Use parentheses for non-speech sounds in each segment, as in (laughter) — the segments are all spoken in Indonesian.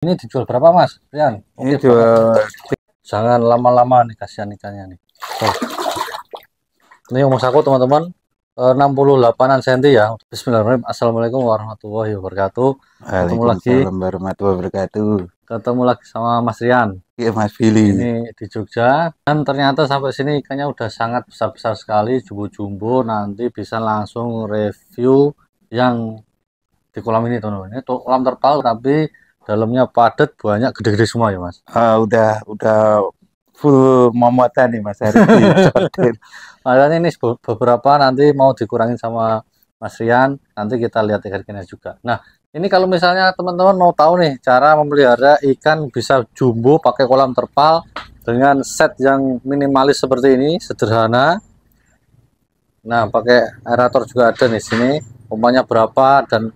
Ini dijual berapa Mas? Rian? Ini jual. Jangan lama-lama nih kasihan ikannya nih. Tuh. Ini umur aku teman-teman 68an eh, senti ya. Bismillahirrahmanirrahim. Assalamualaikum warahmatullahi wabarakatuh. Ketemu lagi. warahmatullahi wabarakatuh. Ketemu lagi sama Mas Rian. Iya Mas Billy. Ini di Jogja dan ternyata sampai sini ikannya udah sangat besar-besar sekali, jumbo-jumbo. Nanti bisa langsung review yang di kolam ini teman-teman. Ini kolam terpal tapi dalamnya padat banyak gede-gede semua ya mas uh, udah udah full mamatan nih mas hari ini (laughs) makanya ini beberapa nanti mau dikurangin sama mas Rian nanti kita lihat ikan-ikannya juga nah ini kalau misalnya teman-teman mau tahu nih cara memelihara ikan bisa jumbo pakai kolam terpal dengan set yang minimalis seperti ini sederhana nah pakai aerator juga ada nih sini umpannya berapa dan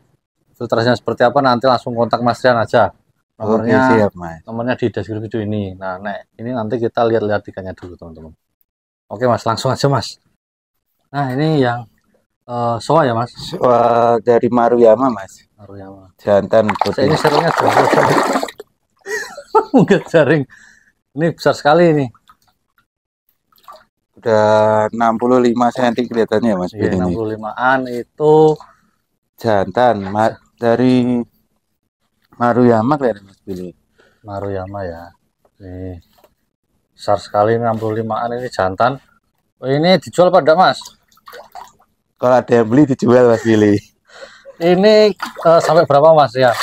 terusnya seperti apa nanti langsung kontak Mas Rian aja nomornya Oke, siap, nomornya di deskripsi video ini nah nek ini nanti kita lihat-lihat ikannya dulu teman-teman Oke Mas langsung aja Mas nah ini yang uh, soa ya Mas soa dari Maruyama Mas Maruyama jantan putih Saya ini serunya (laughs) mungkin sering ini besar sekali ini udah 65 cm kelihatannya mas iya, 65an itu jantan Mas dari Maruyama kelihatan Mas Billy. Maruyama ya. Nih. Besar sekali 65-an ini jantan. Oh, ini dijual pada Mas? Kalau ada yang beli dijual Mas Billy. ini uh, sampai berapa Mas ya?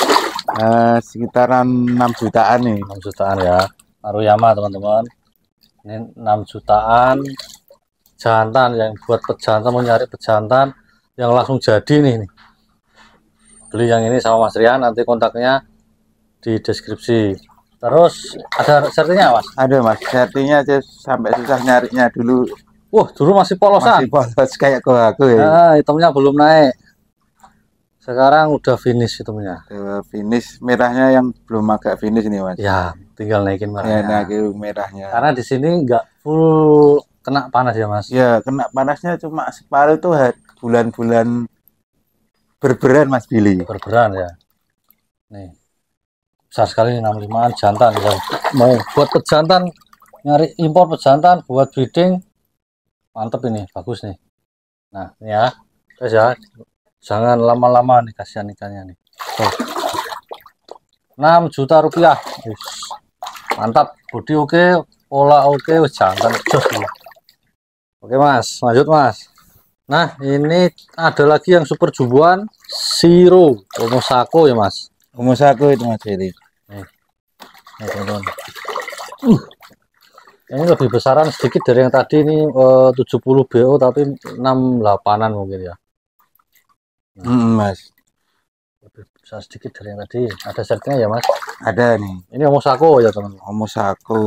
Uh, sekitaran 6 jutaan nih. 6 jutaan ya. Maruyama teman-teman. Ini 6 jutaan jantan yang buat pejantan mau nyari pejantan yang langsung jadi nih. nih beli yang ini sama Mas Rian nanti kontaknya di deskripsi terus ada sertinya mas ada mas sertinya aja sampai susah nyarinya dulu wah dulu masih polosan masih polos kayak gua aku ya nah, hitamnya belum naik sekarang udah finish hitamnya udah finish merahnya yang belum agak finish nih mas ya tinggal naikin merahnya ya, naikin merahnya karena di sini nggak full kena panas ya mas ya kena panasnya cuma separuh tuh bulan-bulan berberan Mas Billy berberan ya nih besar sekali 65an jantan ya. mau buat pejantan nyari impor pejantan buat breeding mantap ini bagus nih nah ini ya guys ya jangan lama-lama nih kasihan ikannya nih So. 6 juta rupiah Ush. mantap body oke okay. pola oke okay. jantan oke okay, mas lanjut mas Nah, ini ada lagi yang super jumboan Siro Omosako ya, Mas. Omosako itu Mas ini. Eh. Nih. Uh. Ini lebih besaran sedikit dari yang tadi ini uh, 70 BO tapi 68-an mungkin ya. Nah, hmm, Mas. Lebih besar sedikit dari yang tadi. Ada setnya ya, Mas? Ada nih. Ini Omosako ya, teman-teman. Omosako.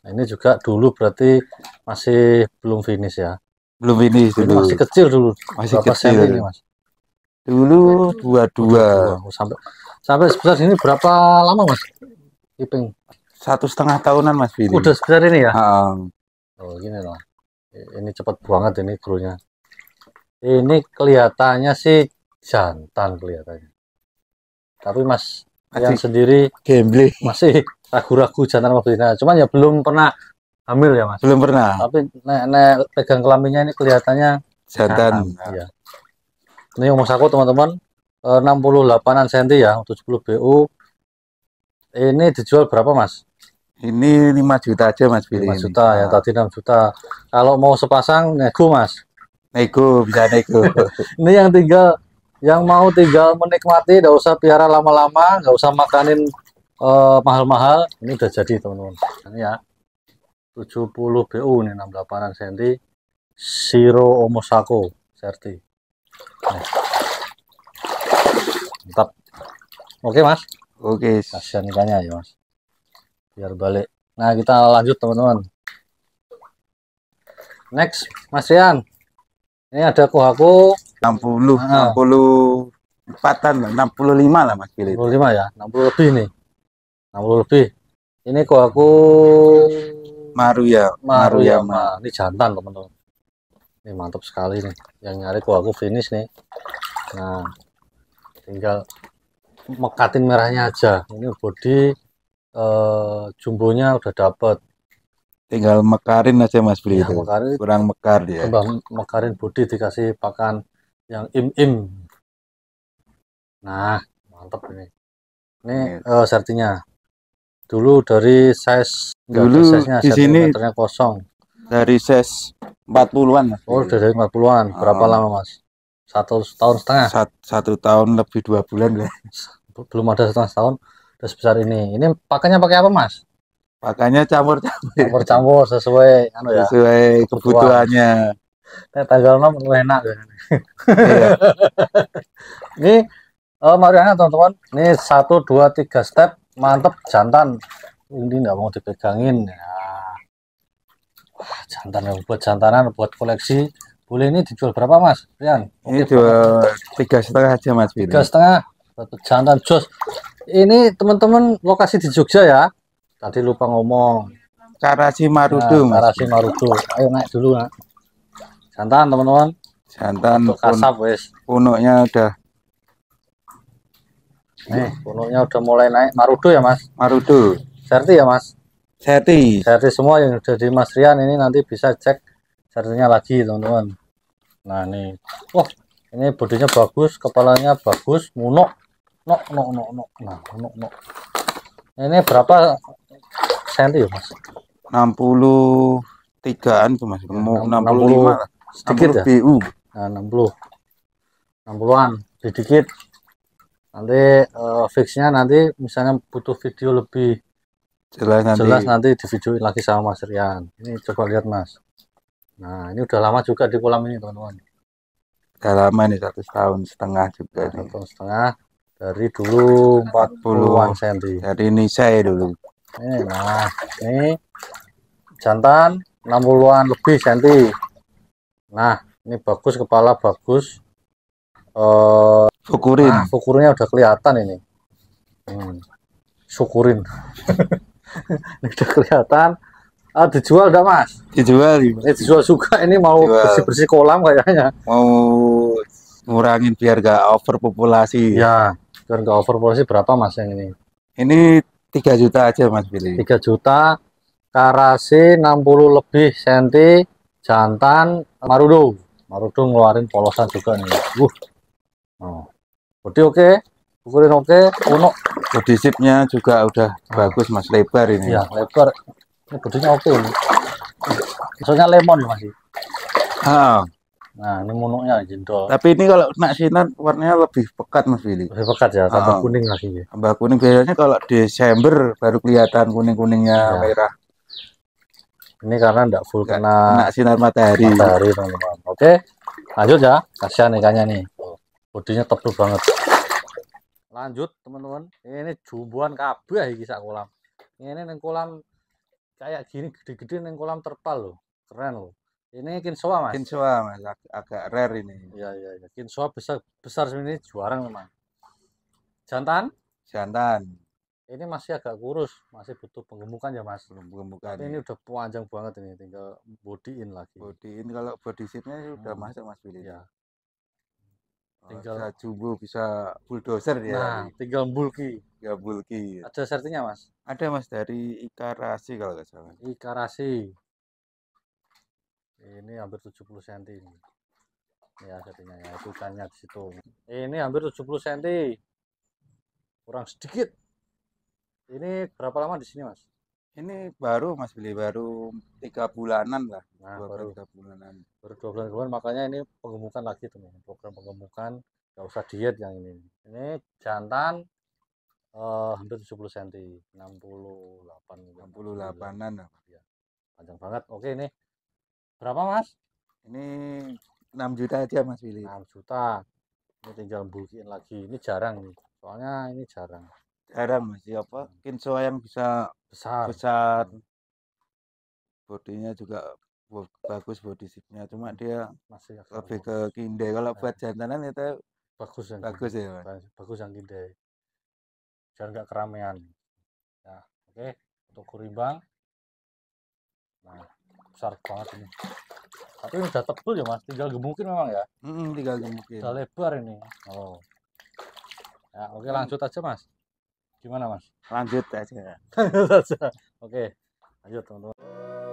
Nah, ini juga dulu berarti masih belum finish ya belum ini dulu masih kecil dulu masih berapa kecil ini, mas? dulu dua dua sampai sampai sebesar ini berapa lama mas iping satu setengah tahunan mas Billy udah sebesar ini ya um. oh gini loh ini cepat banget ini krunya ini kelihatannya sih jantan kelihatannya tapi mas masih yang sendiri gambling masih ragu-ragu jantan apa betina cuman ya belum pernah Hamil ya mas? Belum pernah. Tapi nek, nek pegang kelaminnya ini kelihatannya jantan. Ya. Ini umur aku teman-teman 68an eh, senti ya 70 BU. Ini dijual berapa mas? Ini 5 juta aja mas lima 5 juta ini. ya tadi 6 juta. Kalau mau sepasang nego mas? Nego bisa nego. (laughs) ini yang tinggal yang mau tinggal menikmati, nggak usah piara lama-lama, nggak usah makanin eh, mahal-mahal. Uh, ini udah jadi teman-teman. ini Ya. 70 BU ini 68 cm Siro Omosako Serti nah. mantap oke mas oke kasihan ikannya ya mas biar balik nah kita lanjut teman-teman next mas Rian ini ada kohaku 60 nah. 64 empatan 65 lah mas Billy 65 ya 60 lebih nih 60 lebih ini kohaku Maruya Maruya. Ma. Ini jantan teman-teman. Ini mantap sekali nih. Yang nyari kok aku finish nih. Nah, tinggal mekatin merahnya aja. Ini body eh, jumbonya udah dapet. Tinggal mekarin aja Mas Bli. Ya, mekarin, Kurang mekar dia. Coba mekarin body dikasih pakan yang im-im. Nah, mantap ini. Ini, ini. uh, eh, sertinya dulu dari size dulu di sini meternya kosong dari size 40-an oh dari 40-an ah. berapa oh. lama mas satu tahun setengah satu, satu tahun lebih dua bulan ya. (laughs) belum ada setengah tahun udah sebesar ini ini pakainya pakai apa mas pakainya campur campur campur campur sesuai anu ya, sesuai kebutuhannya Nah, tanggal 6 enak ya. Iya. (laughs) ini oh, Mariana teman-teman, ini satu dua tiga step mantep jantan ini nggak mau dipegangin ya. Wah, jantan buat jantanan buat koleksi boleh ini dijual berapa mas Rian ini jual tiga setengah aja mas tiga setengah satu jantan jos ini teman-teman lokasi di Jogja ya tadi lupa ngomong Karasi Marudu nah, Karasi Marudu ayo naik dulu nak jantan teman-teman jantan kasap wes punuknya udah Nih, gitu. eh. gunungnya udah mulai naik. Marudu ya, Mas? Marudu. Serti ya, Mas? Serti. Serti semua yang udah di Mas Rian ini nanti bisa cek sertinya lagi, teman-teman. Nah, nih. oh ini bodinya bagus, kepalanya bagus, munok. Nok, nok, nok, nok. Nah, nok, nok. Ini berapa senti ya, Mas? 63-an tuh, Mas. Ya, Mau 65 sedikit 60 ya? BU. Nah, 60. 60-an, sedikit nanti uh, fixnya nanti misalnya butuh video lebih jelas, nanti jelas nanti di videoin lagi sama Mas Rian ini coba lihat Mas nah ini udah lama juga di kolam ini teman-teman udah lama nih satu tahun setengah juga nah, tahun setengah dari dulu 40-an senti dari nisai dulu ini nah ini jantan 60-an lebih senti nah ini bagus kepala bagus eh syukurin ah, syukurnya udah kelihatan ini hmm. syukurin (laughs) ini udah kelihatan ah, dijual enggak mas dijual Ini eh, dijual juga ini mau bersih bersih kolam kayaknya mau ngurangin biar gak overpopulasi ya biar gak overpopulasi berapa mas yang ini ini tiga juta aja mas pilih tiga juta karasi 60 lebih senti jantan marudung marudung ngeluarin polosan juga nih uh oh oke ukurin oke unuk kuno Bodisipnya juga udah bagus mas lebar ini ya lebar ini bodinya oke okay ini maksudnya lemon masih ah. nah ini munuknya jendol tapi ini kalau nak sinar warnanya lebih pekat mas Billy lebih pekat ya tambah oh. kuning lagi ya. tambah kuning biasanya kalau Desember baru kelihatan kuning-kuningnya ya. merah ini karena enggak full kena, kena sinar matahari matahari teman-teman oke lanjut ya kasihan ikannya nih bodinya tebal banget lanjut teman-teman ini jumbuan kabah ini sak kolam ini neng kolam kayak gini gede-gede neng kolam terpal loh keren loh ini kinsoa mas kinsoa mas Ag agak rare ini ya ya ya kinsoa besar besar ini jarang memang jantan jantan ini masih agak kurus masih butuh penggemukan ya mas penggemukan ini ya. udah panjang banget ini tinggal bodyin lagi bodyin kalau body shape-nya sudah hmm. masuk mas pilih. ya tinggal bisa jumbo bisa bulldozer ya nah, tinggal bulky ya bulky ada sertinya mas ada mas dari ikarasi kalau nggak salah ikarasi ini hampir 70 cm ini ya sertinya ya itu tanya di situ ini hampir 70 cm kurang sedikit ini berapa lama di sini mas ini baru Mas Billy, baru tiga bulanan lah. Nah, dua baru tiga bulanan. Baru dua bulan kemarin, makanya ini penggemukan lagi teman. Program penggemukan, nggak usah diet yang ini. Ini jantan uh, hampir 70 cm, 68 68-an ya. Panjang banget. Oke, ini berapa, Mas? Ini 6 juta aja, Mas Billy. 6 juta. Ini tinggal bulkin lagi. Ini jarang Soalnya ini jarang jarang masih iya, apa kinsoa yang bisa besar besar hmm. bodinya juga bagus body shape cuma hmm. dia masih lebih ke kinde kalau ya. buat jantanan itu bagus yang bagus ya bagus yang kinde jangan nggak keramaian ya oke okay. untuk kurimbang nah besar banget ini tapi ini udah tebel ya mas tinggal gemukin memang ya mm, tinggal gemukin udah lebar ini oh ya oke okay, lanjut aja mas gimana mas (laughs) lanjut aja oke lanjut teman-teman